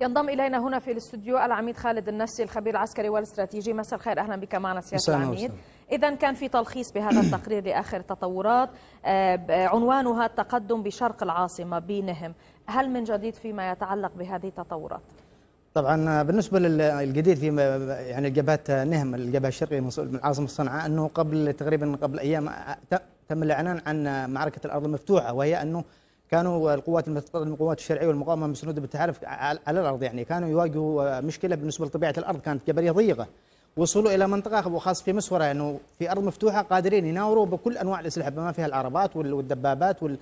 ينضم الينا هنا في الاستوديو العميد خالد النسي الخبير العسكري والاستراتيجي مساء الخير اهلا بك معنا سياده العميد اذا كان في تلخيص بهذا التقرير لاخر التطورات آه، عنوانها التقدم بشرق العاصمه بنهم هل من جديد فيما يتعلق بهذه التطورات طبعا آه، بالنسبه للجديد في يعني جبهه آه، نهم الجبهه الشرقيه من العاصمه صنعاء انه قبل تقريبا قبل ايام تم الاعلان عن معركه الارض المفتوحه وهي انه كانوا القوات المتطرفه القوات الشرعيه والمقاومه مسنوده بالتحالف على الارض يعني كانوا يواجهوا آه، مشكله بالنسبه لطبيعه الارض كانت جبليه ضيقه وصلوا الى منطقه وخاص في مسوره انه يعني في ارض مفتوحه قادرين يناوروا بكل انواع الاسلحه بما فيها العربات والدبابات وال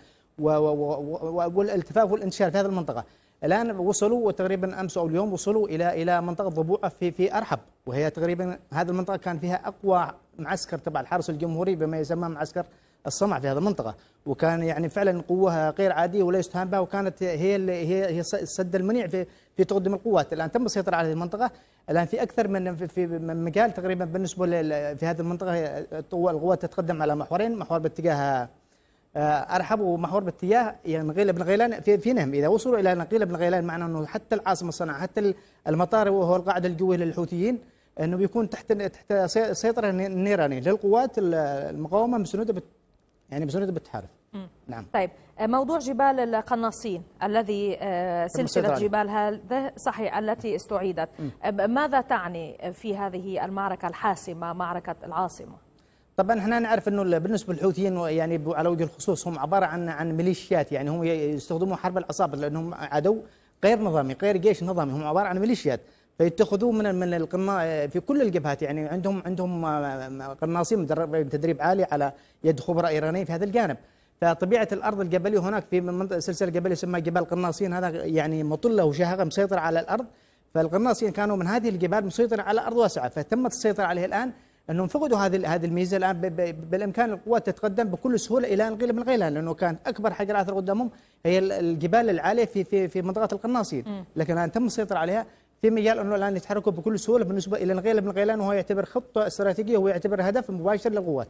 والالتفاف والانتشار في هذه المنطقه الان وصلوا وتقريبا امس او اليوم وصلوا الى الى منطقه ضبوعه في في ارحب وهي تقريبا هذه المنطقه كان فيها اقوى معسكر تبع الحرس الجمهوري بما يسمى معسكر الصنع في هذه المنطقه وكان يعني فعلا قوه غير عاديه ولا يستهان بها وكانت هي هي هي السد المنيع في في تقدم القوات الان تم السيطره على هذه المنطقه الان في اكثر من في مجال تقريبا بالنسبه في هذه المنطقه القوات تتقدم على محورين محور باتجاه آه، ارحب ومحور باتجاه يعني نقيله بن غيلان في, في نهم اذا وصلوا الى نقيل بن غيلان معناه انه حتى العاصمه صنعاء حتى المطار وهو القاعده الجويه للحوثيين انه بيكون تحت تحت سيطره نيرانيه للقوات المقاومه مسنوده يعني بسوريا بتحارب نعم طيب آه، موضوع جبال القناصين الذي آه، سلسلة جبال هذه صحيح التي استعيدت ماذا تعني في هذه المعركة الحاسمة معركة العاصمة طبعا احنا نعرف انه بالنسبه للحوثيين يعني على وجه الخصوص هم عباره عن عن ميليشيات يعني هم يستخدموا حرب العصابه لانهم عدو غير نظامي غير جيش نظامي هم عباره عن ميليشيات فيتخذوه من من القنا آه، في كل الجبهات يعني عندهم عندهم آه، آه، قناصين مدربين تدريب عالي على يد خبراء ايرانيين في هذا الجانب فطبيعه الارض الجبليه هناك في منطقه سلسله جبليه يسمى جبال قناصين هذا يعني مطله وشهقه مسيطر على الارض فالقناصين كانوا من هذه الجبال مسيطر على ارض واسعه فتمت السيطره عليه الان انهم فقدوا هذه هذه الميزه الان بالامكان القوات تتقدم بكل سهوله الى انغيل من غيلان لانه كان اكبر حجر اثر قدامهم هي الجبال العاليه في في في منطقه القناصين لكن الان تم السيطره عليها في مجال انه الان يتحركوا بكل سهوله بالنسبه الى الغيلان الغيلان وهو يعتبر خطه استراتيجيه وهو يعتبر هدف مباشر للقوات.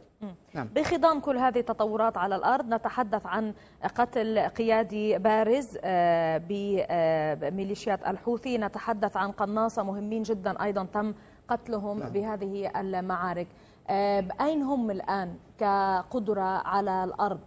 نعم. بخضام كل هذه التطورات على الارض نتحدث عن قتل قيادي بارز آه، آه، بميليشيات الحوثي، نتحدث عن قناصه مهمين جدا ايضا تم قتلهم نعم. بهذه المعارك. آه، اين هم الان كقدره على الارض؟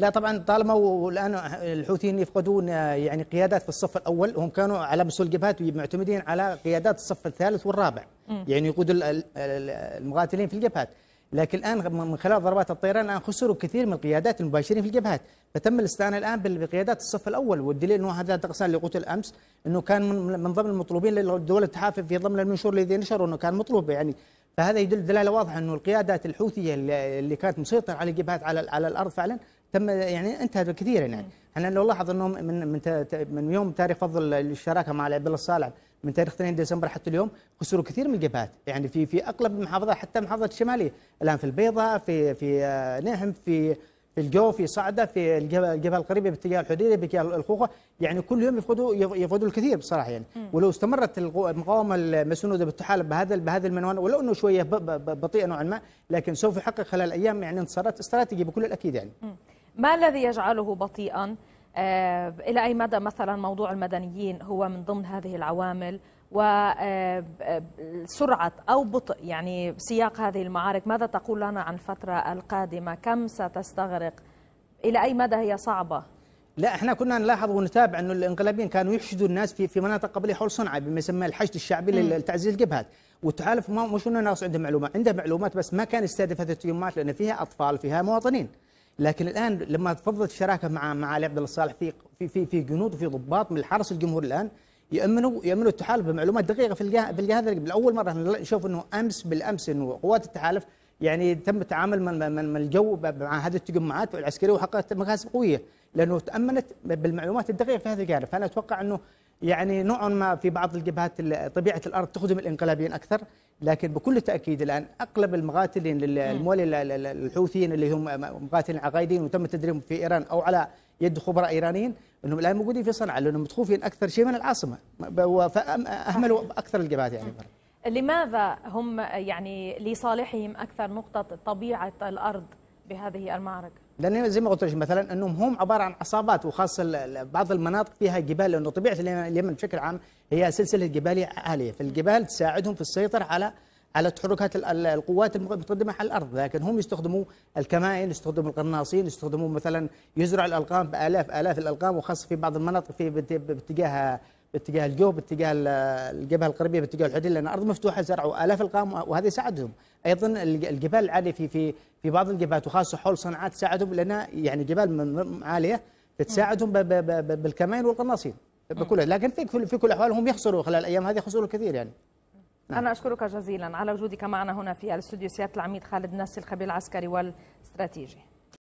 لا طبعا طالما والان الحوثيين يفقدون آه، يعني قيادات في الصف الاول هم كانوا على مستوى الجبهات معتمدين على قيادات الصف الثالث والرابع م. يعني يقودوا المقاتلين في الجبهات لكن الان من خلال ضربات الطيران الان خسروا كثير من القيادات المباشرين في الجبهات فتم الاستعانه الان بقيادات الصف الاول والدليل انه هذا الدقسان اللي قتل امس انه كان من ضمن المطلوبين للدول التحالف في ضمن المنشور الذي نشره انه كان مطلوب يعني فهذا يدل دلاله واضحه انه القيادات الحوثيه اللي كانت مسيطره على الجبهات على على الارض فعلا تم يعني انتهت كثيرا يعني احنا لو لاحظ انهم من من من يوم تاريخ فضل الشراكه مع عبد الله الصالح من تاريخ 2 ديسمبر حتى اليوم خسروا كثير من الجبهات يعني في في اقلب المحافظات حتى محافظه الشماليه الان في البيضاء في في آه، نهم في في الجو في صعده في الجبهه القريبه باتجاه الحديده باتجاه الخوخه يعني كل يوم يفقدوا يفقدوا الكثير بصراحه يعني م. ولو استمرت المقاومه المسنوده بالتحالف بهذا بهذا المنوال ولو انه شويه بطيئه نوعا ما لكن سوف يحقق خلال ايام يعني انتصارات استراتيجيه بكل الاكيد يعني م. ما الذي يجعله بطيئا آه، إلى أي مدى مثلا موضوع المدنيين هو من ضمن هذه العوامل وسرعة آه، آه، أو بطء يعني سياق هذه المعارك ماذا تقول لنا عن الفترة القادمة كم ستستغرق إلى أي مدى هي صعبة لا احنا كنا نلاحظ ونتابع انه الانقلابيين كانوا يحشدوا الناس في في مناطق قبل حول صنعاء بما يسمى الحشد الشعبي لتعزيز الجبهات وتعرف مش انه الناس عندهم معلومات عندها معلومات بس ما كان يستهدف هذه التجمعات لان فيها اطفال فيها مواطنين لكن الان لما تفضلت الشراكه مع مع علي عبد الله الصالح في في في, في جنود وفي ضباط من الحرس الجمهور الان يامنوا يامنوا التحالف بمعلومات دقيقه في الجهه في الجهه لاول مره نشوف انه امس بالامس انه قوات التحالف يعني تم التعامل من, من, من الجو مع هذه التجمعات العسكريه وحققت مكاسب قويه لانه تامنت بالمعلومات الدقيقه في هذه الجانب فانا اتوقع انه يعني نوع ما في بعض الجبهات طبيعه الارض تخدم الانقلابيين اكثر لكن بكل تاكيد الان اغلب المقاتلين للمول الحوثيين اللي هم مقاتلين عقائديين وتم تدريبهم في ايران او على يد خبراء ايرانيين انهم الان موجودين في صنعاء لانهم متخوفين اكثر شيء من العاصمه فاهملوا اكثر الجبهات يعني لماذا هم يعني لصالحهم اكثر نقطه طبيعه الارض بهذه المعركه؟ لان زي ما قلت لك مثلا انهم هم عباره عن عصابات وخاصه بعض المناطق فيها جبال لانه طبيعه اليمن بشكل عام هي سلسله جباليه عاليه فالجبال تساعدهم في السيطره على على تحركات القوات المتقدمه على الارض لكن هم يستخدموا الكمائن يستخدموا القناصين يستخدموا مثلا يزرع الالقام بالاف الاف الالقام وخاصه في بعض المناطق في باتجاه باتجاه الجوف باتجاه الجبهه القربيه باتجاه الحدود لان ارض مفتوحه زرعوا الاف القام وهذا ساعدهم ايضا الجبال العاليه في في في بعض الجبهات وخاصه حول صنعاء تساعدهم لانها يعني جبال عاليه تساعدهم بالكمائن والقناصين بكلها لكن في في كل الاحوال هم يخسروا خلال الايام هذه خسروا كثير يعني نعم. أنا أشكرك جزيلا على وجودك معنا هنا في الاستوديو سيادة العميد خالد نسي الخبير العسكري والاستراتيجي